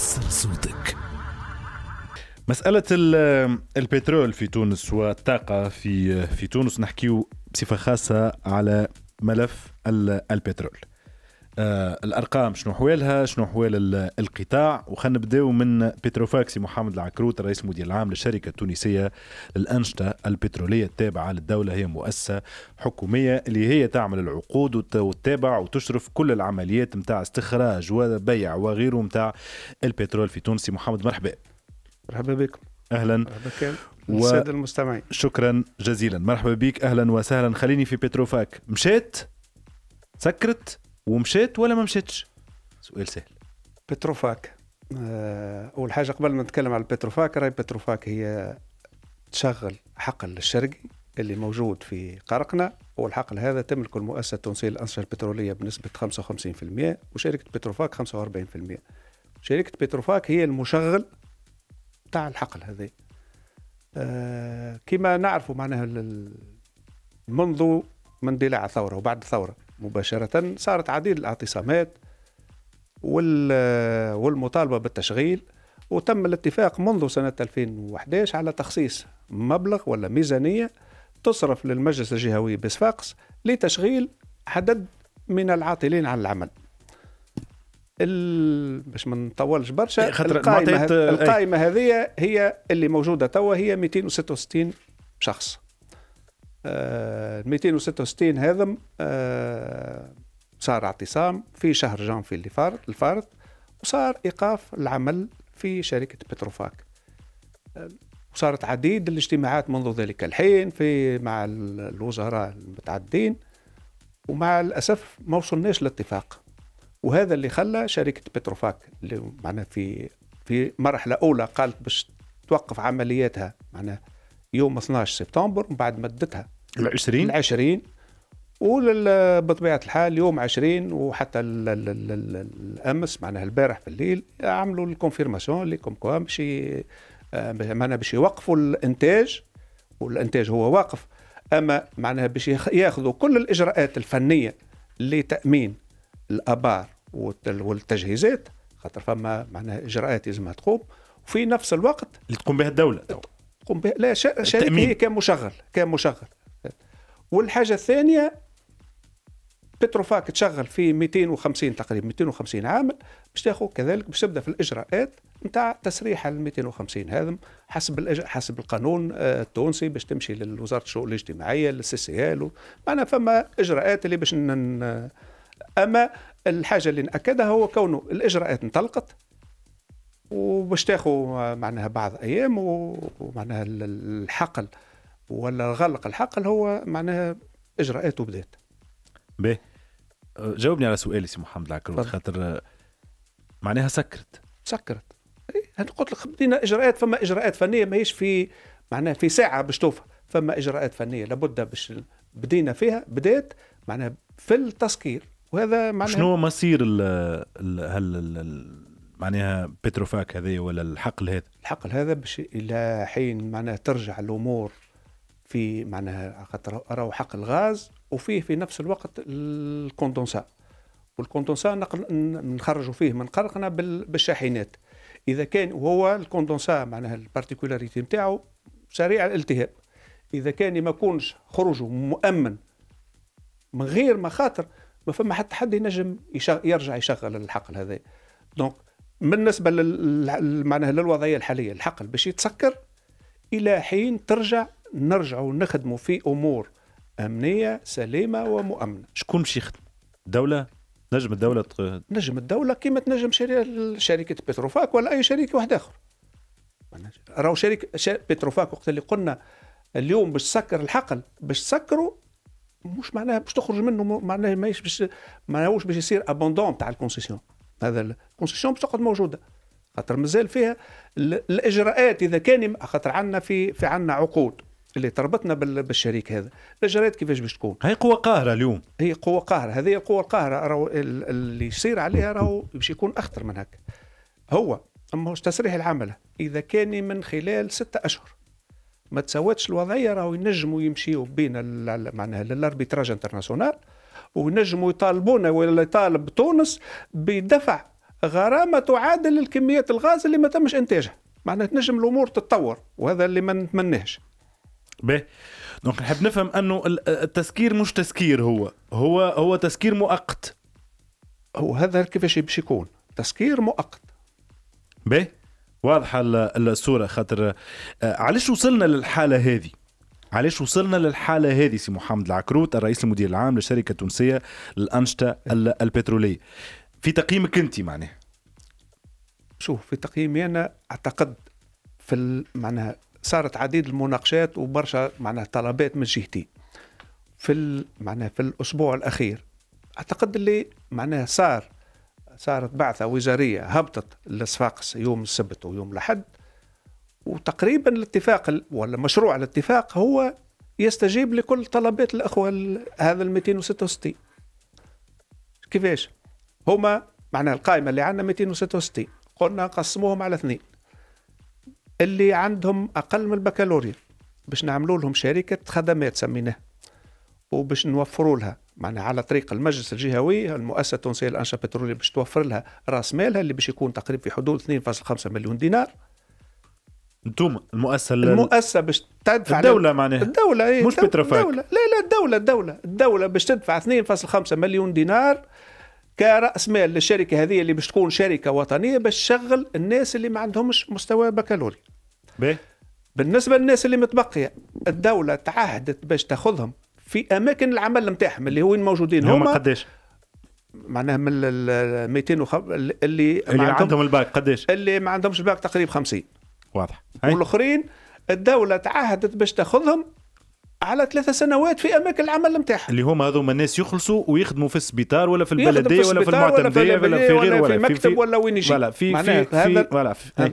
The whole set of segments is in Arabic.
وصل صوتك مسألة البترول في تونس والطاقة في في تونس نحكيو بصفة خاصة على ملف البترول آه، الارقام شنو حوالها شنو حوال القطاع وخلينا نبداو من بتروفاكسي محمد العكروت الرئيس المدير العام للشركه التونسيه للانشطه البتروليه التابعه للدوله هي مؤسسه حكوميه اللي هي تعمل العقود وتتابع وتشرف كل العمليات نتاع استخراج وبيع وغيره نتاع البترول في تونس محمد مرحبا مرحبا بكم اهلا مرحبا كان. الساده المستمعين شكرا جزيلا مرحبا بك اهلا وسهلا خليني في بتروفاك مشيت سكرت ومشات ولا ما مشاتش سؤال سهل بتروفاك آه، اول حاجه قبل ما نتكلم على بتروفاك راي بتروفاك هي تشغل حقل الشرقي اللي موجود في قرقنا والحقل هذا تملك المؤسسة التونسية للأنشطة البترولية بنسبة 55% وشركة بتروفاك 45% شركة بتروفاك هي المشغل تاع الحقل هذا آه كما نعرفوا معناها منذ مندلاع الثورة وبعد الثورة مباشرة صارت عديد الاعتصامات والمطالبة بالتشغيل وتم الاتفاق منذ سنة 2011 على تخصيص مبلغ ولا ميزانية تصرف للمجلس الجهوي بصفاقس لتشغيل عدد من العاطلين عن العمل ال... باش ما نطولش برشا إيه، القائمة, إيه. القائمة هذه هي اللي موجودة توا هي 266 شخص 266 آه، هذا آه، صار اعتصام في شهر جانفي اللي فار الفارط وصار ايقاف العمل في شركه بتروفاك آه، وصارت عديد الاجتماعات منذ ذلك الحين في مع الوزراء المتعدين ومع الاسف ما وصلناش لاتفاق وهذا اللي خلى شركه بتروفاك اللي معناها في في مرحله اولى قالت باش توقف عملياتها معناها يوم 12 سبتمبر بعد مدتها ال 20 ال 20 وبطبيعه الحال يوم 20 وحتى ال ال ال ال الامس معناها البارح في الليل عملوا الكونفيرماسيون اللي كوم كوا آه، باش معناها باش يوقفوا الانتاج والانتاج هو واقف اما معناها باش ياخذوا كل الاجراءات الفنيه لتامين الابار والتجهيزات خاطر فما معناها اجراءات لازمها تقوم وفي نفس الوقت اللي تقوم بها الدوله تقوم بها لا شركه هي كان مشغل كان مشغل والحاجه الثانيه بتروفاك تشغل في 250 تقريبا 250 عامل باش تاخذ كذلك باش تبدا في الاجراءات نتاع تسريح ال 250 هذا حسب حسب القانون آه، التونسي باش تمشي للوزاره الشؤون الاجتماعيه للسي سي ال معنا فما اجراءات اللي باش نن... اما الحاجه اللي ناكدها هو كونه الاجراءات انطلقت وباش تاخذ معناها بعض ايام ومعناها الحقل ولا غلق الحقل هو معناها اجراءاته بدات باهي جاوبني على سؤالي سي محمد العكر خاطر معناها سكرت سكرت إيه؟ قلت لك بدينا اجراءات فما اجراءات فنيه ماهيش في معناها في ساعه باش توفى فما اجراءات فنيه لابد باش بدينا فيها بدات معناها في التسكير وهذا معناها شنو مصير ال هل معناها بتروفاك هذا ولا الحقل هذا الحقل هذا باش الى حين معناها ترجع الامور في معناها خاطر راهو حق الغاز وفيه في نفس الوقت الكوندونسا والكوندونسا نخرجوا فيه من قرقنا بالشاحنات اذا كان وهو الكوندونسا معناها البارتيكولاريتي نتاعو سريع الالتهاب اذا كان ما يكونش خروجه مؤمن من غير مخاطر ما فما حتى حد ينجم يشغل يرجع يشغل الحقل هذا دونك بالنسبه معناها للوضعيه الحاليه الحقل باش يتسكر الى حين ترجع نرجعوا ونخدموا في امور امنيه سليمه ومؤمنه شكون باش يخدم الدوله نجم الدوله نجم الدوله كما تنجم شركه بتروفاك ولا اي شريك واحد اخر راهو شركه بتروفاك وقت اللي قلنا اليوم باش تسكر الحقل باش تسكروا مش معناها باش تخرج منه معناها ماهيش باش ماهوش باش يصير ابوندون تاع الكونسيسيون هذا الكونسيسيون باش تقعد موجوده خاطر مازال فيها الاجراءات اذا كان خاطر عندنا في في عندنا عقود اللي تربطنا بالشريك هذا الجرايد كيفاش باش تكون هي قوه قاهره اليوم هي قوه قاهره هذه القوه القاهره راهو اللي يصير عليها راهو باش يكون اخطر من هكا هو اما تسريح العمله اذا كان من خلال ستة اشهر ما تساوتش الوضعيه راهو ينجموا يمشيوا بين معناها للاربيتراج انترناسيونال وينجموا يطالبونا ولا يطالب تونس بدفع غرامه تعادل الكميات الغاز اللي ما تمش انتاجها معناها تنجم الامور تتطور وهذا اللي ما نتمناهش به دونك نحب نفهم انه التسكير مش تسكير هو هو هو تسكير مؤقت هو هذا كيفاش باش يكون تسكير مؤقت به واضحه الصوره خاطر آه، علاش وصلنا للحاله هذه علاش وصلنا للحالة هذه سي محمد العكروت الرئيس المدير العام للشركة التونسية للأنشطة البترولية في تقييمك أنت معناه شوف في تقييمي أنا أعتقد في معناها صارت عديد المناقشات وبرشا معناها طلبات من جهتي في ال... معناها في الاسبوع الاخير اعتقد اللي معناها صار صارت بعثه وزاريه هبطت لصفاقس يوم السبت ويوم الاحد وتقريبا الاتفاق ولا مشروع الاتفاق هو يستجيب لكل طلبات الاخوه هذا ال 266 كيفاش؟ هما معناها القائمه اللي عندنا 266 قلنا قسموهم على اثنين اللي عندهم اقل من البكالوريا باش نعملوا لهم شركه خدمات سميناها وباش نوفروا لها معنا على طريق المجلس الجهوي المؤسسه التونسيه للانشطه البتروليه باش توفر لها راس مالها اللي باش يكون تقريبا في حدود 2.5 مليون دينار انتم المؤسسه المؤسسه باش تدفع الدوله معناها الدوله إيه مش بترفاك الدولة لا لا الدوله الدوله الدوله باش تدفع 2.5 مليون دينار كراس مال للشركه هذه اللي باش تكون شركه وطنيه باش تشغل الناس اللي ما عندهمش مستوى بكالوريا بيه. بالنسبه للناس اللي متبقيه الدوله تعهدت باش تاخذهم في اماكن العمل نتاعهم اللي هو موجودين هما قداش معناها من ال 200 وخ... اللي اللي ما عندهم الباك قداش اللي ما عندهمش الباك تقريبا 50 واضح والاخرين الدوله تعهدت باش تاخذهم على ثلاثة سنوات في اماكن العمل نتاعها اللي هما هذوما الناس يخلصوا ويخدموا في السبيطار ولا في البلديه ولا في المعتمديه ولا في غير ولا في مكتب ولا وين يجي ولا في في, في ولا في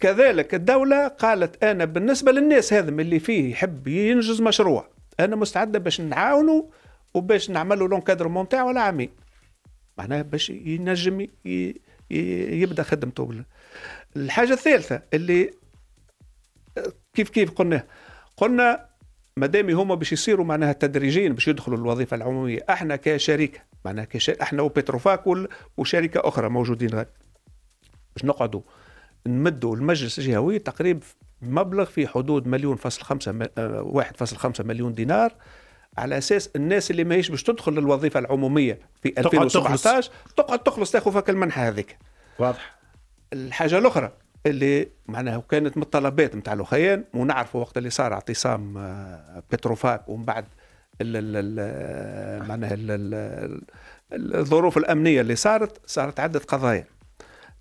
كذلك الدولة قالت أنا بالنسبة للناس هذا اللي فيه يحب ينجز مشروع أنا مستعدة باش نعاونه وباش نعملوا لون كادر ممتع ولا عمي معناها باش ينجم يبدا خدمته الحاجة الثالثة اللي كيف كيف قلناه قلنا ما دام هما باش يصيروا معناها تدريجيا باش يدخلوا الوظيفه العموميه احنا كشركه معناها كش... احنا وبتروفاك وشركه اخرى موجودين غير باش نقعدوا نمدوا المجلس الجهوي تقريبا مبلغ في حدود مليون فاصل خمسة آه، واحد فاصل خمسة مليون دينار على اساس الناس اللي ماهيش باش تدخل للوظيفه العموميه في 2017 تقعد تخلص تاخذ فك المنحه هذيك واضح الحاجه الاخرى اللي معناها كانت من الطلبات نتاع لوخيان ونعرفوا وقت اللي صار اعتصام آه، بتروفاك ومن بعد آه، معناها الظروف الامنيه اللي صارت صارت عده قضايا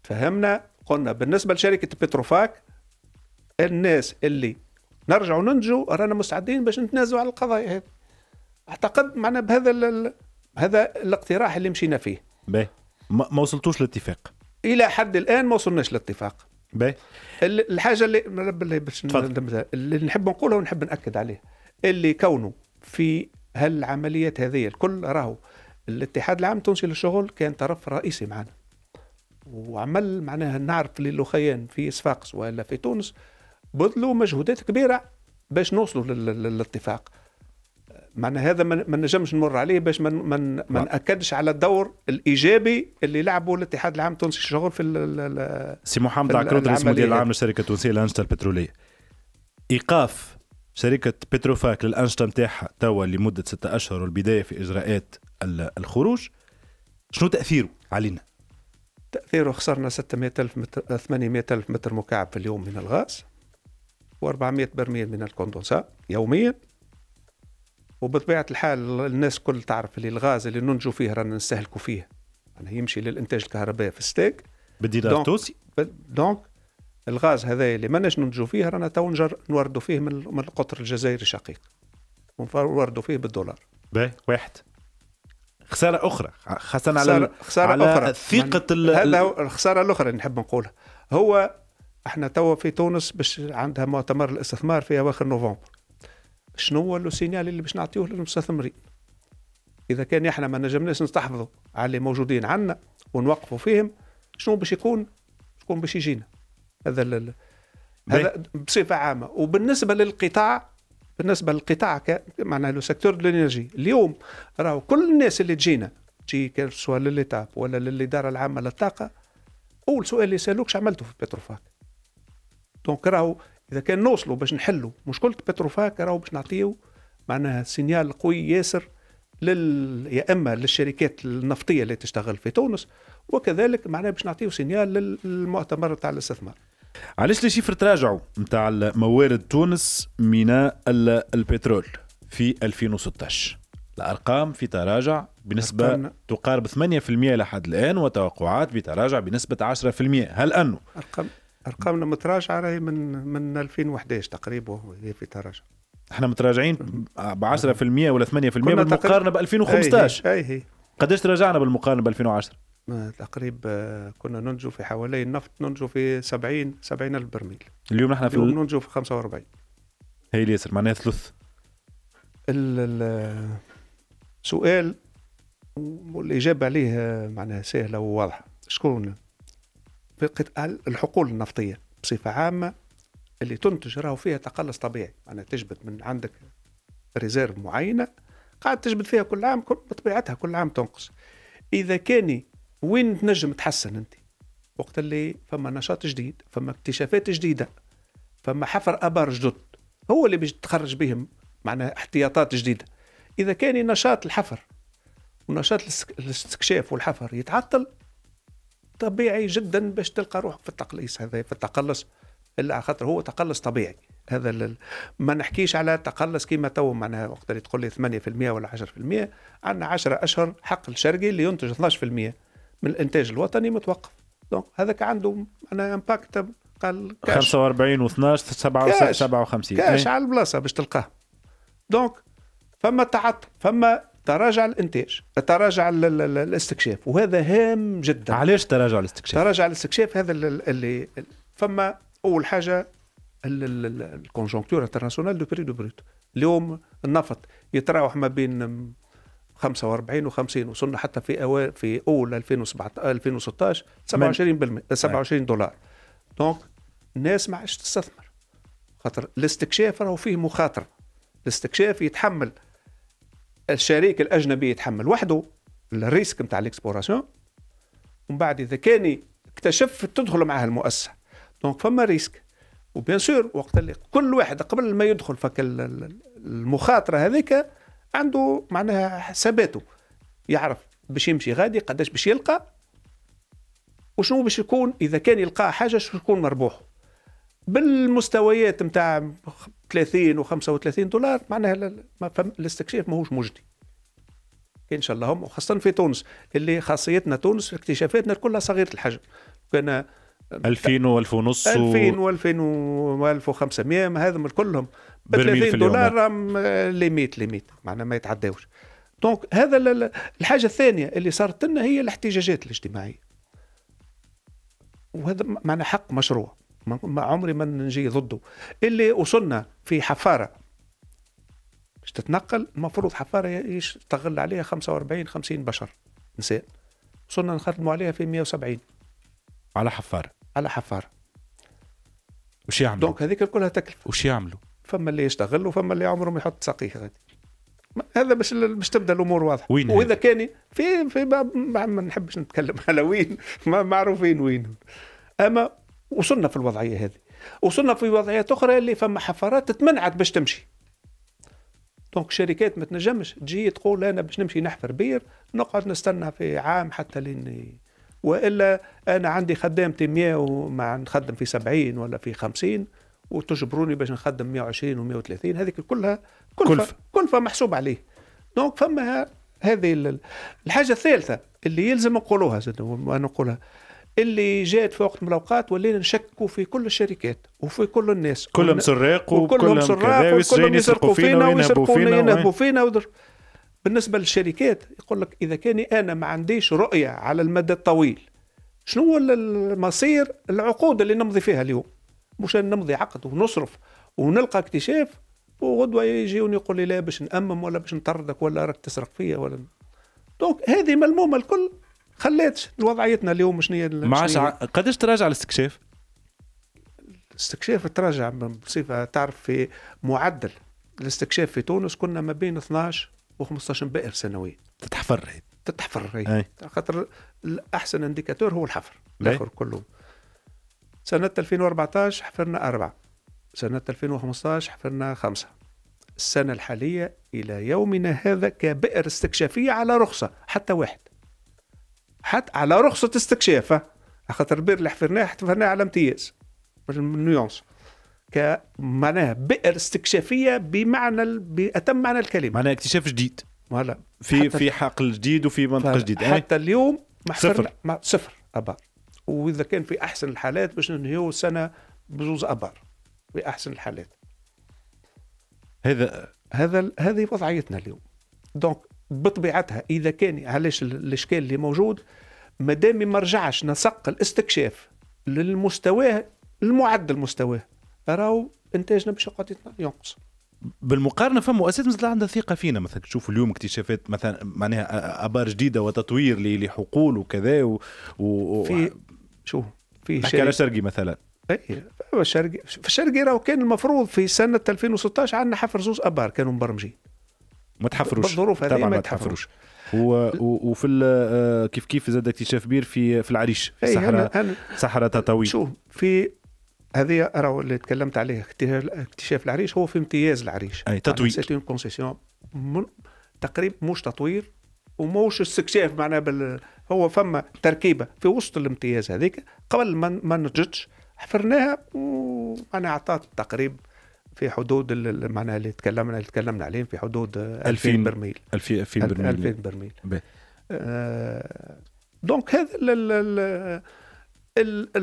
تفهمنا قلنا بالنسبه لشركه بتروفاك الناس اللي نرجعوا ننجوا رانا مستعدين باش نتنازلوا على القضايا هذه اعتقد معنا بهذا هذا الاقتراح اللي مشينا فيه ما وصلتوش لاتفاق الى حد الان ما وصلناش لاتفاق باهي الحاجه اللي بالله باش اللي نحب نقولها ونحب ناكد عليه اللي كونه في هالعمليات هذه الكل راهو الاتحاد العام التونسي للشغل كان طرف رئيسي معنا وعمل معناها نعرف للخيان في صفاقس ولا في تونس بذلوا مجهودات كبيره باش نوصلوا للاتفاق معنى هذا ما نجمش نمر عليه باش ما من ما ناكدش على الدور الايجابي اللي لعبه الاتحاد العام التونسي للشغل في ال سي محمد رئيس مدير العام للشركه التونسيه للانشطه البتروليه ايقاف شركه بتروفاك للانشطه نتاعها توا لمده ستة اشهر والبدايه في اجراءات الخروج شنو تاثيره علينا؟ تاثيره خسرنا 600 الف متر 800 الف متر مكعب في اليوم من الغاز و400 برميل من الكوندنسات يوميا وبطبيعه الحال الناس كل تعرف اللي الغاز اللي ننجو فيه رانا نستهلكوا فيه أنا يمشي للانتاج الكهربائي في ستيك بالديلار التونسي دونك الغاز هذا اللي ماناش ننجو فيه رانا تو نوردوا فيه من من القطر الجزائري الشقيق ونوردوا فيه بالدولار باهي واحد خساره اخرى خاصه على خساره على اخرى ثقه ال... هذا الخساره الاخرى اللي نحب نقولها هو احنا توا في تونس باش عندها مؤتمر الاستثمار في اواخر نوفمبر شنو هو لو سينيال اللي باش نعطيوه للمستثمرين اذا كان احنا ما نجمناش نستحفظوا على اللي موجودين عندنا ونوقفوا فيهم شنو باش يكون شكون باش يجينا هذا لل... هذا بصفه عامه وبالنسبه للقطاع بالنسبه للقطاع ك... معناها لو سيكتور دو اليوم راهو كل الناس اللي تجينا تجي سواء للتاب ولا للاداره العامه للطاقه اول سؤال يسالوك عملتوا في بتروفاك دونك راهو اذا كان نوصلوا باش نحلوا مشكله بتروفاك راهو باش نعطيو معناها سينيال قوي ياسر لل... يا اما للشركات النفطيه اللي تشتغل في تونس وكذلك معناها باش نعطيو سينيال للمؤتمر تاع الاستثمار علاش لي شيفر تراجعوا نتاع موارد تونس ميناء البترول في 2016 الارقام في تراجع بنسبه أرقام... تقارب 8% لحد الان وتوقعات بتراجع بنسبه 10% هل انه أرقام ارقامنا متراجعه راهي من من 2011 تقريبا وهي في تراجع احنا متراجعين ب 10% ولا 8% بالمقارنه ب 2015 اي هي قداش تراجعنا بالمقارنه ب 2010 تقريبا آه، كنا ننجو في حوالي النفط ننجو في 70 70 الف برميل اليوم احنا في اليوم ننجو في 45 هي اللي ياسر معناها ثلث السؤال والاجابه عليه معناها سهله وواضحه شكون في قطاع الحقول النفطيه بصفه عامه اللي تنتج راهو فيها تقلص طبيعي معناها تجبد من عندك ريزيرف معينه قاعد تجبد فيها كل عام بطبيعتها كل عام تنقص اذا كاني وين تنجم تحسن انت وقت اللي فما نشاط جديد فما اكتشافات جديده فما حفر ابار جدد هو اللي بيجي تخرج بهم معناها احتياطات جديده اذا كان نشاط الحفر ونشاط الاستكشاف والحفر يتعطل طبيعي جدا باش تلقى روحك في التقليص هذا في التقلص الا خاطر هو تقلص طبيعي هذا لل... ما نحكيش على تقلص كيما تو معناها وقت اللي تقول لي 8% ولا 10% عندنا 10 اشهر حق الشرقي اللي ينتج 12% من الانتاج الوطني متوقف دونك هذاك عنده معناها امباكت قال كاش 45 و12 57 كاش على البلاصه باش تلقاه دونك فما تعطل فما تراجع الانتاج تراجع الاستكشاف وهذا هام جدا علاش تراجع الاستكشاف تراجع الاستكشاف هذا اللي فما اول حاجه الكونجونكتور انترناسيونال دو بري دو بروت اليوم النفط يتراوح ما بين 45 و50 وصلنا حتى في أول في اول 2017 2016 27% 27 دولار دونك الناس ما عادش تستثمر خاطر الاستكشاف راهو فيه مخاطره الاستكشاف يتحمل الشريك الاجنبي يتحمل وحده الريسك نتاع ليكسبوراسيون ومن بعد اذا كان اكتشف تدخل معاه المؤسسه دونك فما ريسك وبيان سور وقت اللي كل واحد قبل ما يدخل فك المخاطره هذيك عنده معناها حساباته يعرف باش يمشي غادي قداش باش يلقى وشنو باش يكون اذا كان يلقى حاجه شنو يكون مربوحه بالمستويات نتاع 30 و35 دولار معناها الاستكشاف ماهوش مجدي ان شاء الله هم وخاصه في تونس اللي خاصيتنا تونس اكتشافاتنا كلها صغيره الحجم كان 2000 آه، و1000 ونص 2000 و2000 و1500 هذم كلهم ب 30 دولار نعم. آه، ليميت ليميت معناها ما يتعداوش دونك هذا الحاجه الثانيه اللي صارت لنا هي الاحتجاجات الاجتماعيه وهذا معنى حق مشروع ما عمري ما نجي ضده اللي وصلنا في حفاره مش تتنقل المفروض حفاره تغل عليها 45 50 بشر انسان وصلنا نخدموا عليها في 170 على حفاره على حفاره وش يعملوا؟ دونك هذيك كلها تكلفه وش يعملوا؟ فما اللي يشتغل وفما اللي عمره ما يحط ساقيه غادي هذا باش باش تبدا الامور واضحه وين واذا كان في في ما, ما نحبش نتكلم على وين ما معروفين وين اما وصلنا في الوضعيه هذه وصلنا في وضعيات اخرى اللي فما حفرات تمنعت باش تمشي دونك الشركات ما تنجمش تجي تقول انا باش نمشي نحفر بير نقعد نستنى في عام حتى لين والا انا عندي خدامتي 100 وما نخدم في 70 ولا في 50 وتجبروني باش نخدم 120 و130 هذيك كلها كلفه كلفه, كلفة محسوب عليه دونك فما هذه الحاجه الثالثه اللي يلزم نقولوها وانا نقولها اللي جات في وقت من الاوقات ولينا نشكوا في كل الشركات وفي كل الناس كلهم سراق وكلهم سراق وكلهم يسرقوا فينا ويسرقوا فينا وينهبوا فينا ودر. بالنسبه للشركات يقول لك اذا كان انا ما عنديش رؤيه على المدى الطويل شنو هو المصير العقود اللي نمضي فيها اليوم مش نمضي عقد ونصرف ونلقى اكتشاف وغدوه يجيوني يقول لي لا باش نأمم ولا باش نطردك ولا راك تسرق فيا ولا دونك هذه ملمومه الكل خلات وضعيتنا اليوم شنو هي ما عادش قداش تراجع الاستكشاف؟ الاستكشاف تراجع بصفه تعرف في معدل الاستكشاف في تونس كنا ما بين 12 و15 بئر سنويا تتحفر هي تتحفر هي خاطر الاحسن انديكاتور هو الحفر الاخر كله سنة 2014 حفرنا أربعة سنة 2015 حفرنا خمسة السنة الحالية إلى يومنا هذا كبئر استكشافية على رخصة حتى واحد حتى على رخصة استكشافة خاطر البير اللي حفرناه حفرناه على امتياز بالنيونس كمعناها بئر استكشافيه بمعنى ال... باتم معنى الكلمه معناها اكتشاف جديد فوالا في في حقل جديد وفي منطقه جديده يعني حتى اليوم ما صفر ما صفر ابار واذا كان في احسن الحالات باش ننهيو سنه بجوز ابار في احسن الحالات هذا هذا هذه وضعيتنا اليوم دونك بطبيعتها اذا كان علاش الاشكال اللي موجود ما دام ما رجعش نسق الاستكشاف للمستوى المعدل مستواه راهو انتاجنا باش يقعد ينقص بالمقارنه فما مؤسسات مثلا عندها ثقه فينا مثلا تشوف اليوم اكتشافات مثلا معناها ابار جديده وتطوير لحقول وكذا و, و... في شو في شيء على شرقي مثلا اي الشرقي في الشرقي راهو كان المفروض في سنه 2016 عندنا حفر زوز ابار كانوا مبرمجين ما تحفروش بالظروف هذه طبعا ما تحفروش و... وفي آه، كيف كيف زاد اكتشاف كبير في في العريش في إيه، صحراء صحراء تطاوي شوف في هذه راهو اللي تكلمت عليه اكتشاف العريش هو في امتياز العريش اي تطوير سيتي كونسيسيون تقريبا مش تطوير وموش استكشاف معناه بال... هو فما تركيبه في وسط الامتياز هذيك قبل ما ما نجدش حفرناها ومعناها اعطات تقريبا في حدود المعنى اللي تكلمنا اللي تكلمنا عليهم في حدود 2000 برميل 2000 برميل 2000 برميل آه دونك هذا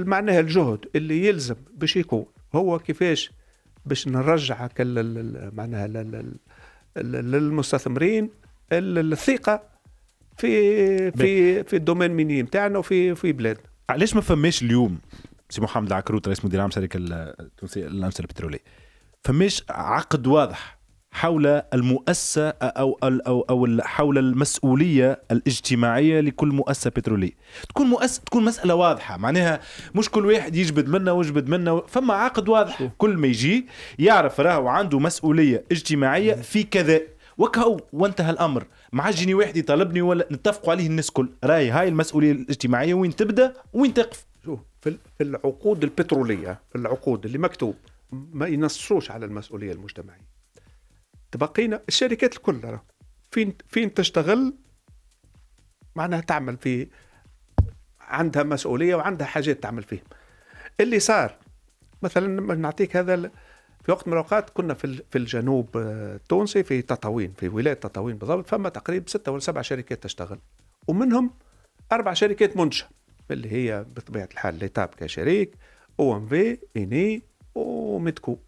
معناها الجهد اللي يلزم باش يكون هو كيفاش باش نرجعك معناها للمستثمرين الثقه في في في الدومين ميني نتاعنا وفي في بلادنا علاش ما فماش اليوم سي محمد العكروت رئيس مدير عام شركه التونسيه للانسه البتروليه فمش عقد واضح حول المؤسسة أو أو أو حول المسؤولية الاجتماعية لكل مؤسسة بترولية تكون مؤسسة تكون مسألة واضحة معناها مش كل واحد يجبد منا ويجبد منا فما عقد واضح كل ما يجي يعرف راهو عنده مسؤولية اجتماعية في كذا وكهو وانتهى الأمر ما جيني يجيني واحد يطالبني ولا نتفقوا عليه الناس كل راي هاي المسؤولية الاجتماعية وين تبدأ وين تقف شوف في العقود البترولية في العقود اللي مكتوب ما ينصوش على المسؤوليه المجتمعيه تبقينا الشركات الكل فين فين تشتغل معناها تعمل في عندها مسؤوليه وعندها حاجات تعمل فيهم اللي صار مثلا نعطيك هذا في وقت من الاوقات كنا في في الجنوب آه، التونسي في تطاوين في ولايه تطاوين بالضبط فما تقريبا ستة ولا سبع شركات تشتغل ومنهم اربع شركات منشا اللي هي بطبيعه الحال ليتاب كشريك او ام في اني وميدكو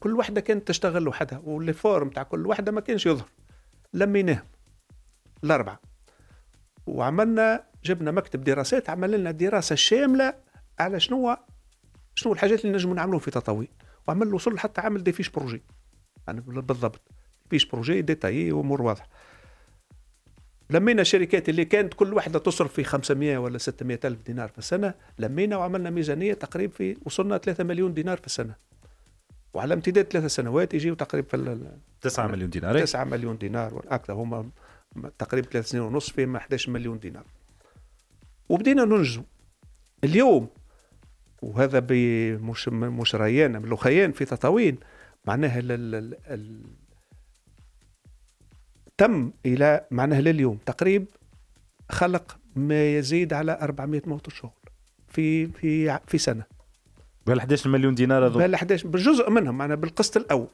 كل وحده كانت تشتغل لوحدها واللي فورم تاع كل وحده ما كانش يظهر لميناهم الاربعه وعملنا جبنا مكتب دراسات عمل لنا دراسه شامله على شنو شنو الحاجات اللي نجموا نعملوهم في تطوي وعمل وصل حتى عمل دي فيش بروجي يعني بالضبط فيش بروجي ديتايي وامور واضحه لمينا الشركات اللي كانت كل واحدة تصرف في 500 ولا 600 ألف دينار في السنة لمينا وعملنا ميزانية تقريبا في وصلنا 3 مليون دينار في السنة وعلى امتداد ثلاث سنوات يجيو تقريبا في 9 مليون دينار 9 إيه؟ مليون دينار والأكثر هما تقريبا ثلاث سنين ونص فيهم 11 مليون دينار وبدينا ننجزوا اليوم وهذا بمش مش ريان من لخيان في تطاوين معناها تم الى معناها لليوم تقريب خلق ما يزيد على 400 موطن شغل في في في سنه بال 11 مليون دينار هذو بال 11 بجزء منهم معناها بالقسط الاول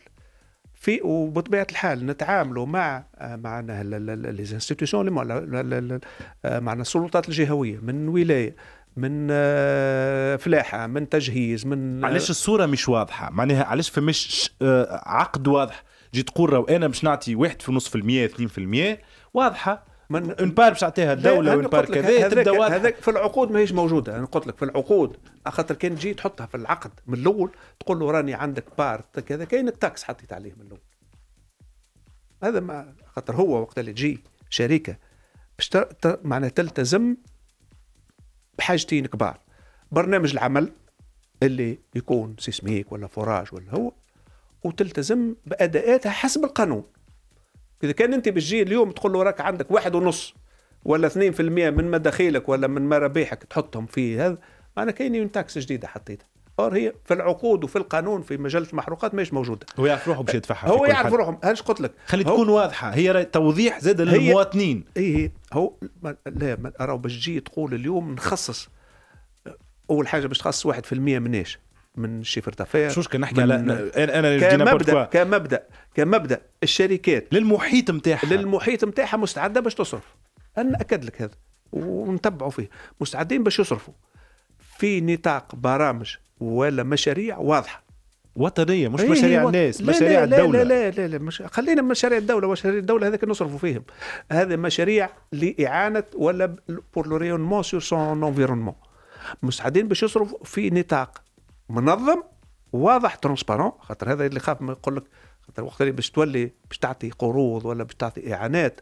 في وبطبيعه الحال نتعاملوا مع معناها لي انستيتيوشن معنا السلطات الجهويه من ولايه من آه، فلاحه من تجهيز من آه، علاش الصوره مش واضحه معناها علاش فمش آه، عقد واضح جيت تقول راهو انا باش نعطي 1.5% 2% واضحه من ان بار باش تعطيها الدوله وان بار كذا تبدا واضحه هذاك في العقود ماهيش موجوده انا قلت لك في العقود خاطر كان تجي تحطها في العقد من الاول تقول له راني عندك بار كذا كاينك تاكس حطيت عليه من الاول هذا ما خاطر هو وقت اللي تجي شركه معناها تلتزم بحاجتين كبار برنامج العمل اللي يكون سيسميك ولا فراج ولا هو وتلتزم باداءاتها حسب القانون اذا كان انت بتجي اليوم تقول له راك عندك واحد ونص ولا 2% من مداخيلك ولا من مرابيحك تحطهم في هذا معنا كاين تاكس جديده حطيتها اور هي في العقود وفي القانون في مجله المحروقات ماهيش موجوده هو يعرف روحه باش يدفعها هو يعرف روحهم هاش قلت لك خلي تكون واضحه هي توضيح زاد للمواطنين اي إيه. هو لا ما راهو باش تجي تقول اليوم نخصص اول حاجه باش تخصص 1% مناش من شيفر تافير شوش كان نحكي على انا انا كمبدا كمبدا كمبدا الشركات للمحيط نتاعها للمحيط نتاعها مستعده باش تصرف انا ناكد لك هذا ونتبعوا فيه مستعدين باش يصرفوا في نطاق برامج ولا مشاريع واضحه وطنيه مش إيه، إيه، مشاريع الناس لا مشاريع لا الدوله لا لا لا, لا مش خلينا مشاريع الدوله مشاريع الدوله هذاك نصرفوا فيهم هذا مشاريع لاعانه ولا بور لو ريونمون سور سون انفيرونمون مستعدين باش يصرفوا في نطاق منظم واضح ترونسبارون خاطر هذا اللي خاف ما يقول لك خاطر وقت اللي باش تولي باش تعطي قروض ولا باش تعطي اعانات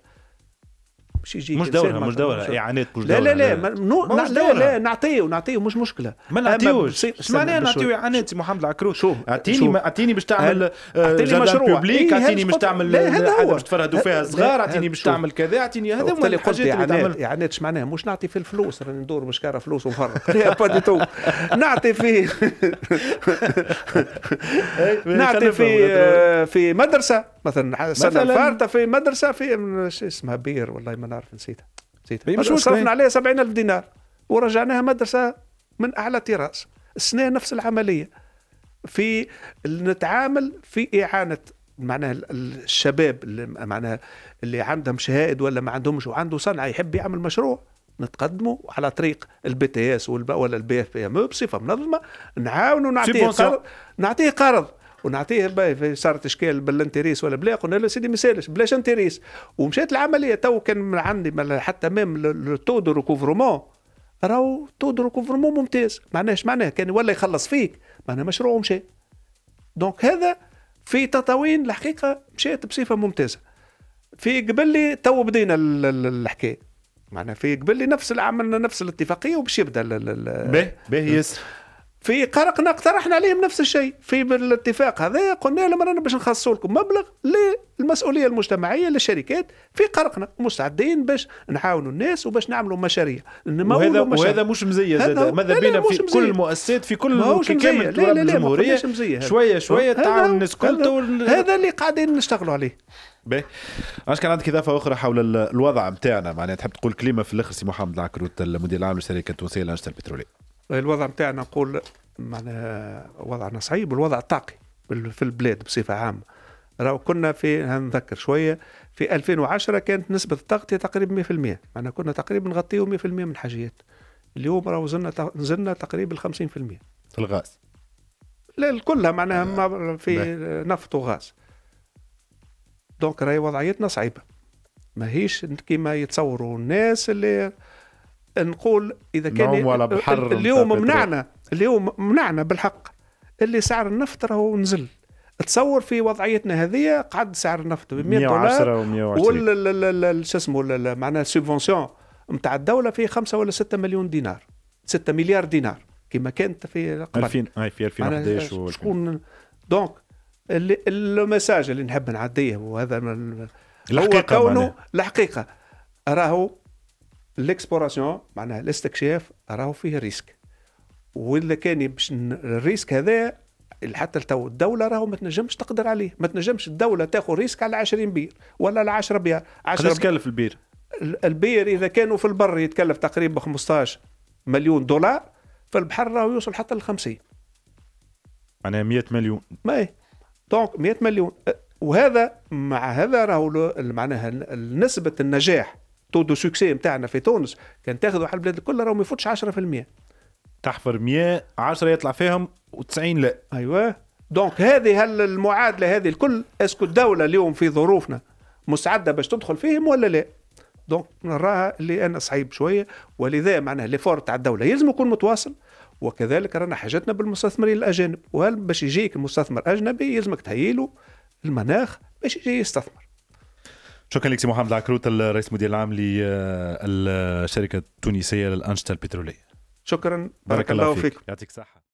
مش يجي مش دورها مش دورها اعانات مش دورها إيه، لا لا لا نو... لا, لا, لا نعطيه ونعطيه مش مشكله ما نعطيوش اش معناها نعطيو اعانات سي محمد العكروش شوف اعطيني اعطيني باش تعمل آه، اعطيني مشروع بوبليك إيه، اعطيني باش تعمل هذا باش تفرهدوا فيها صغار اعطيني باش تعمل كذا اعطيني هذا هو الحاجات اللي تعمل اعانات اش معناها مش نعطي في الفلوس راني ندور مش كاره فلوس ونفرق لا با دي تو نعطي في نعطي في آه، في مدرسه مثلا سنه فارطه في مدرسه في شو اسمها بير والله ما نعرف عارف نسيتها نسيتها صرفنا عليها 70000 دينار ورجعناها مدرسه من اعلى تراس السنه نفس العمليه في نتعامل في اعانه معناها الشباب اللي معناها اللي عندهم شهائد ولا ما عندهمش وعنده صنعه يحب يعمل مشروع نتقدموا على طريق البي تي اس ولا البي اف بي ام بصفه منظمه نعاونوا نعطيه قرض نعطيه قرض ونعطيه صارت اشكال بالانتريس ولا بلا قلنا له سيدي ما سالش بلاش انتريس ومشات العمليه تو كان عندي حتى ميم تو دو ريكوفرمون راهو تو دو ريكوفرمون ممتاز معناه معناه كان ولا يخلص فيك معناه مشروع مشى دونك هذا في تطاوين الحقيقه مشات بصفه ممتازه في قبل تو بدينا الحكايه معناها في قبل نفس عملنا نفس الاتفاقيه وباش يبدا باهي ياسر في قرقنا اقترحنا عليهم نفس الشيء في بالاتفاق هذا قلنا لهم رانا باش نخصصوا لكم مبلغ للمسؤوليه المجتمعيه للشركات في قرقنا مستعدين باش نعاونوا الناس وباش نعملوا مشاريع وهذا مشاريع. وهذا مش مزيه زاد ماذا بينا في مزية. كل المؤسسات في كل كامل التراب الجمهوريه شويه شويه تعاون الناس كل هذا اللي قاعدين نشتغلوا عليه باهي اش كان عندك اضافه اخرى حول الوضع نتاعنا معناها تحب تقول كلمه في الاخر سي محمد العكروت المدير العام للشركه التونسيه للانشطه البتروليه الوضع نتاعنا نقول معناها وضعنا صعيب والوضع طاقي في البلاد بصفه عامه راهو كنا في هنذكر شويه في 2010 كانت نسبه التغطيه تقريبا 100% معنا كنا تقريبا نغطيو 100% من الحاجيات اليوم راهو زلنا نزلنا تقريبا 50% في الغاز لا الكل معناها آه، في نفط وغاز دونك راهي وضعيتنا صعيبه ماهيش كيما يتصوروا الناس اللي نقول اذا كان ولا بحر اليوم منعنا اليوم منعنا بالحق اللي سعر النفط راهو نزل تصور في وضعيتنا هذه قعد سعر النفط ب 100 دولار وال شو اسمه معناها السبفونسيون نتاع الدوله في 5 ولا 6 مليون دينار 6 مليار دينار كما كانت في قبل 2000 اي في 2011 شكون دونك لو اللي نحب نعديه وهذا الحقيقه هو كونه الحقيقه راهو ليكسبوراسيون معناها الاستكشاف راهو فيه ريسك واذا كان باش الريسك هذا حتى لتو الدوله راهو ما تنجمش تقدر عليه ما تنجمش الدوله تاخذ ريسك على 20 بير ولا على 10 بير 10 تكلف البير البير اذا كانوا في البر يتكلف تقريبا 15 مليون دولار في البحر راهو يوصل حتى ل 50 معناها 100 مليون ما دونك 100 مليون أه، وهذا مع هذا راهو معناها نسبه النجاح تو دو سوكسي نتاعنا في تونس كان تاخذوا على البلاد الكل راهو ما يفوتش 10% تحفر 100 10 يطلع فيهم و90 لا ايوه دونك هذه هل المعادله هذه الكل اسكو الدوله اليوم في ظروفنا مستعده باش تدخل فيهم ولا لا دونك نراها اللي انا صعيب شويه ولذا معناها ليفور تاع الدوله يلزم يكون متواصل وكذلك رانا حاجتنا بالمستثمرين الاجانب وهل باش يجيك مستثمر اجنبي يلزمك تهيله المناخ باش يجي يستثمر شكرا لك سي محمد العكروت الرئيس المدير العام للشركه التونسيه للانشطه البتروليه شكرا بارك, بارك الله, فيك يعطيك صحه